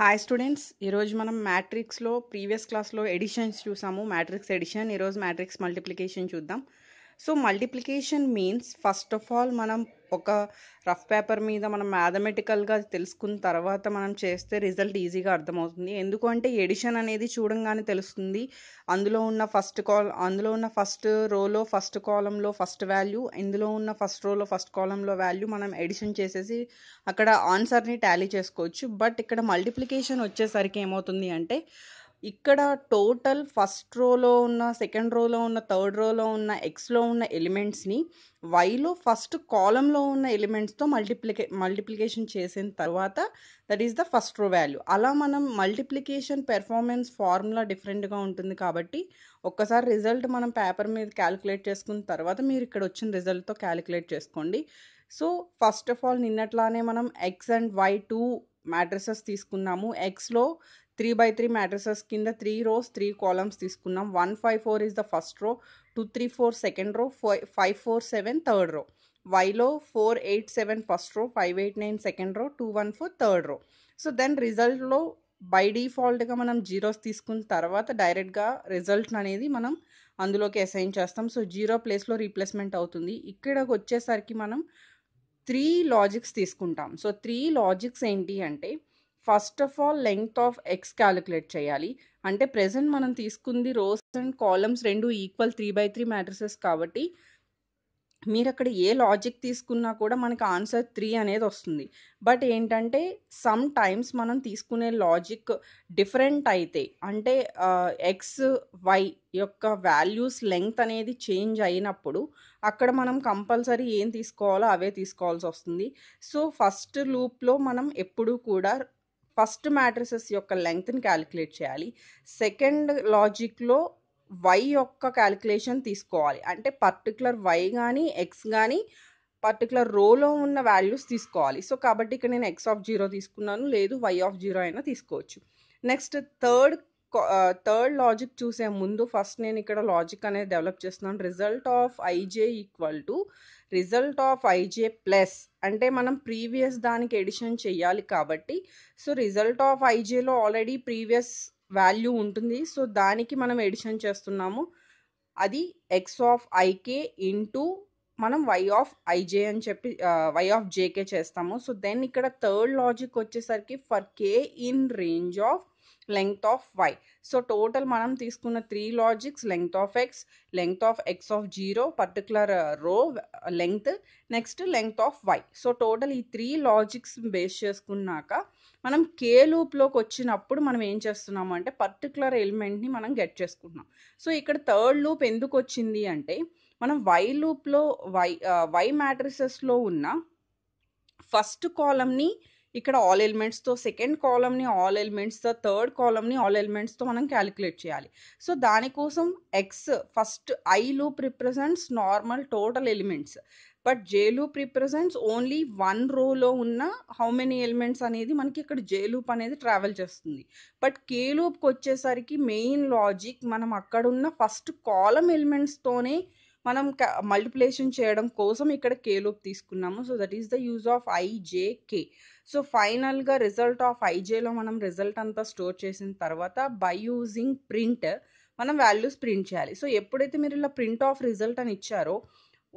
hi students ఈరోజు మనం మ్యాట్రిక్స్లో ప్రీవియస్ క్లాస్లో ఎడిషన్స్ చూసాము మ్యాట్రిక్స్ ఎడిషన్ ఈరోజు మ్యాట్రిక్స్ మల్టిప్లికేషన్ చూద్దాం so multiplication means first of all మనం ఒక రఫ్ పేపర్ మీద మనం మ్యాథమెటికల్గా తెలుసుకున్న తర్వాత మనం చేస్తే రిజల్ట్ ఈజీగా అర్థమవుతుంది ఎందుకు అంటే ఎడిషన్ అనేది చూడంగానే తెలుస్తుంది అందులో ఉన్న ఫస్ట్ కాల్ అందులో ఉన్న ఫస్ట్ రోలో ఫస్ట్ కాలంలో ఫస్ట్ వాల్యూ ఇందులో ఉన్న ఫస్ట్ రోలో ఫస్ట్ కాలంలో వాల్యూ మనం ఎడిషన్ చేసేసి అక్కడ ఆన్సర్ని ట్యాలీ చేసుకోవచ్చు బట్ ఇక్కడ మల్టిప్లికేషన్ వచ్చేసరికి ఏమవుతుంది అంటే ఇక్కడ టోటల్ ఫస్ట్ రోలో ఉన్న సెకండ్ రోలో ఉన్న థర్డ్ రోలో ఉన్న ఎక్స్లో ఉన్న ఎలిమెంట్స్ని వైలో ఫస్ట్ కాలంలో ఉన్న ఎలిమెంట్స్తో మల్టిప్లికే మల్టిప్లికేషన్ చేసిన తర్వాత that is the first row value అలా మనం మల్టిప్లికేషన్ పెర్ఫార్మెన్స్ ఫార్ములా డిఫరెంట్గా ఉంటుంది కాబట్టి ఒక్కసారి రిజల్ట్ మనం పేపర్ మీద క్యాలిక్యులేట్ చేసుకున్న తర్వాత మీరు ఇక్కడ వచ్చిన రిజల్ట్తో క్యాలిక్యులేట్ చేసుకోండి సో ఫస్ట్ ఆఫ్ ఆల్ నిన్నట్లానే మనం X and Y two matrices తీసుకున్నాము ఎక్స్లో త్రీ బై త్రీ మ్యాట్రసెస్ కింద త్రీ రోస్ త్రీ కాలమ్స్ తీసుకున్నాం one five four is the first row two three four second row five four seven third row వైలో four eight seven first row five eight nine second row two one four third row so then రిజల్ట్లో by డిఫాల్ట్గా మనం zeros తీసుకున్న తర్వాత డైరెక్ట్గా result అనేది మనం అందులోకి అసైన్ చేస్తాం సో జీరో ప్లేస్లో రీప్లేస్మెంట్ అవుతుంది ఇక్కడికి వచ్చేసరికి మనం త్రీ లాజిక్స్ తీసుకుంటాం సో త్రీ లాజిక్స్ ఏంటి అంటే first of all length of X calculate చేయాలి అంటే ప్రజెంట్ మనం తీసుకుంది రోస్ అండ్ కాలమ్స్ రెండు equal three by three matrices కాబట్టి మీరు అక్కడ ఏ లాజిక్ తీసుకున్నా కూడా మనకి ఆన్సర్ త్రీ అనేది వస్తుంది బట్ ఏంటంటే సమ్ టైమ్స్ మనం తీసుకునే లాజిక్ డిఫరెంట్ అయితే అంటే ఎక్స్ వై యొక్క వాల్యూస్ లెంగ్త్ అనేది చేంజ్ అయినప్పుడు అక్కడ మనం కంపల్సరీ ఏం తీసుకోవాలో అవే తీసుకోవాల్సి వస్తుంది సో ఫస్ట్ లూప్లో మనం ఎప్పుడూ కూడా ఫస్ట్ మ్యాట్రిసెస్ యొక్క లెంగ్త్ని క్యాలిక్యులేట్ చేయాలి సెకండ్ లాజిక్లో వై యొక్క క్యాలిక్యులేషన్ తీసుకోవాలి అంటే పర్టికులర్ వై కానీ ఎక్స్ కానీ పర్టికులర్ రోలో ఉన్న వాల్యూస్ తీసుకోవాలి సో కాబట్టి ఇక్కడ నేను ఎక్స్ ఆఫ్ జీరో తీసుకున్నాను లేదు వై ఆఫ్ జీరో అయినా తీసుకోవచ్చు నెక్స్ట్ థర్డ్ థర్డ్ లాజిక్ చూసే ముందు ఫస్ట్ నేను ఇక్కడ లాజిక్ అనేది డెవలప్ చేస్తున్నాను result of IJ equal to result of IJ plus అంటే మనం ప్రీవియస్ దానికి ఎడిషన్ చేయాలి కాబట్టి సో రిజల్ట్ ఆఫ్ ఐజేలో ఆల్రెడీ ప్రీవియస్ వాల్యూ ఉంటుంది సో దానికి మనం ఎడిషన్ చేస్తున్నాము అది ఎక్స్ ఆఫ్ ఐకే ఇంటూ మనం వై ఆఫ్ ఐజే అని చెప్పి వై ఆఫ్ జేకే చేస్తాము సో దెన్ ఇక్కడ థర్డ్ లాజిక్ వచ్చేసరికి for K in range of length of Y so total మనం తీసుకున్న three logics length of X length of X of zero particular row length next length of Y so total ఈ three logics base చేసుకున్నాక మనం కే లూప్లోకి వచ్చినప్పుడు మనం ఏం చేస్తున్నాము అంటే పర్టికులర్ ఎలిమెంట్ని మనం గెట్ చేసుకుంటున్నాం సో ఇక్కడ థర్డ్ లూప్ ఎందుకు వచ్చింది అంటే మనం వై లూప్లో వై వై మ్యాట్రిసెస్లో ఉన్న ఫస్ట్ కాలమ్ని ఇక్కడ ఆల్ ఎలిమెంట్స్తో సెకండ్ కాలమ్ని ఆల్ ఎలిమెంట్స్తో థర్డ్ కాలమ్ని ఆల్ ఎలిమెంట్స్తో మనం క్యాలిక్యులేట్ చేయాలి సో దానికోసం X first I loop represents normal total elements but J loop represents only one రోలో ఉన్న హౌ మెనీ ఎలిమెంట్స్ అనేది మనకి ఇక్కడ జే లూప్ అనేది ట్రావెల్ చేస్తుంది బట్ కే లూప్కి వచ్చేసరికి మెయిన్ లాజిక్ మనం అక్కడున్న ఫస్ట్ కాలం ఎలిమెంట్స్తోనే మనం మల్టిప్లేషన్ చేయడం కోసం ఇక్కడ కే తీసుకున్నాము so that is the use of IJ K so ఫైనల్గా రిజల్ట్ ఆఫ్ ఐజేలో మనం రిజల్ట్ అంతా స్టోర్ చేసిన తర్వాత బై యూజింగ్ ప్రింట్ మనం వాల్యూస్ ప్రింట్ చేయాలి సో ఎప్పుడైతే మీరు ఇలా ప్రింట్ ఆఫ్ రిజల్ట్ అని ఇచ్చారో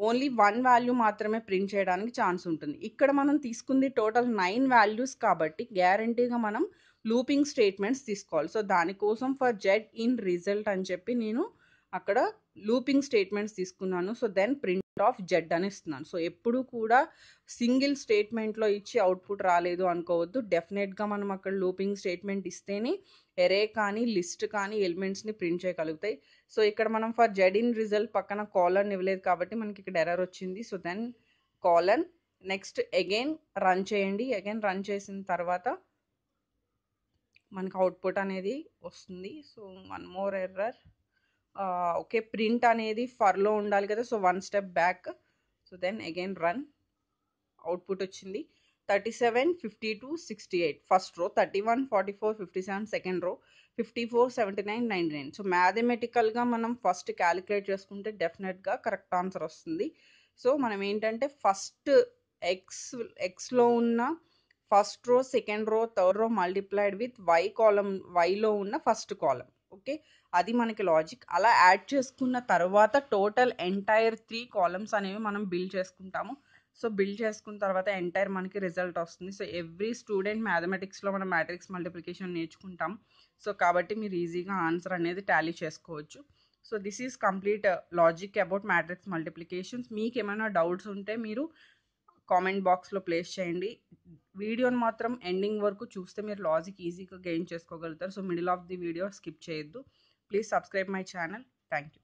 ఓన్లీ వన్ వాల్యూ మాత్రమే ప్రింట్ చేయడానికి ఛాన్స్ ఉంటుంది ఇక్కడ మనం తీసుకుంది టోటల్ నైన్ వాల్యూస్ కాబట్టి గ్యారంటీగా మనం లూపింగ్ స్టేట్మెంట్స్ తీసుకోవాలి సో దానికోసం ఫర్ జెడ్ ఇన్ రిజల్ట్ అని చెప్పి నేను అక్కడ లూపింగ్ స్టేట్మెంట్స్ తీసుకున్నాను so then print of Z అని ఇస్తున్నాను సో ఎప్పుడు కూడా సింగిల్ స్టేట్మెంట్లో ఇచ్చి అవుట్పుట్ రాలేదు అనుకోవద్దు డెఫినెట్గా మనం అక్కడ లూపింగ్ స్టేట్మెంట్ ఇస్తేనే ఎరే కానీ లిస్ట్ కానీ ఎలిమెంట్స్ని ప్రింట్ చేయగలుగుతాయి సో ఇక్కడ మనం ఫర్ జెడ్ ఇన్ రిజల్ట్ పక్కన కాలన్ ఇవ్వలేదు కాబట్టి మనకి ఇక్కడ ఎర్రర్ వచ్చింది so then colon next again run చేయండి అగైన్ రన్ చేసిన తర్వాత మనకు అవుట్పుట్ అనేది వస్తుంది so one more error okay print అనేది ఫర్లో ఉండాలి కదా so one step back so then again run output వచ్చింది thirty seven fifty two sixty eight first row thirty one forty four fifty seven second row fifty four seventy nine ninety nine so మ్యాథమెటికల్గా మనం first calculate చేసుకుంటే డెఫినెట్గా correct answer వస్తుంది so మనం ఏంటంటే first X ఎక్స్లో ఉన్న first row second row third row multiplied with y column వైలో ఉన్న ఫస్ట్ కాలం ఓకే అది మనకి లాజిక్ అలా యాడ్ చేసుకున్న తర్వాత టోటల్ ఎంటైర్ త్రీ కాలమ్స్ అనేవి మనం బిల్డ్ చేసుకుంటాము సో బిల్డ్ చేసుకున్న తర్వాత ఎంటైర్ మనకి రిజల్ట్ వస్తుంది సో ఎవ్రీ స్టూడెంట్ మ్యాథమెటిక్స్లో మనం మ్యాట్రిక్స్ మల్టిప్లికేషన్ నేర్చుకుంటాం సో కాబట్టి మీరు ఈజీగా ఆన్సర్ అనేది టాలీ చేసుకోవచ్చు so this is complete logic about matrix multiplications మీకు ఏమైనా డౌట్స్ ఉంటే మీరు కామెంట్ బాక్స్లో ప్లేస్ చేయండి వీడియోని మాత్రం ఎండింగ్ వరకు చూస్తే మీరు లాజిక్ ఈజీగా గెయిన్ చేసుకోగలుగుతారు so middle of the video skip చేయొద్దు please subscribe my channel thank you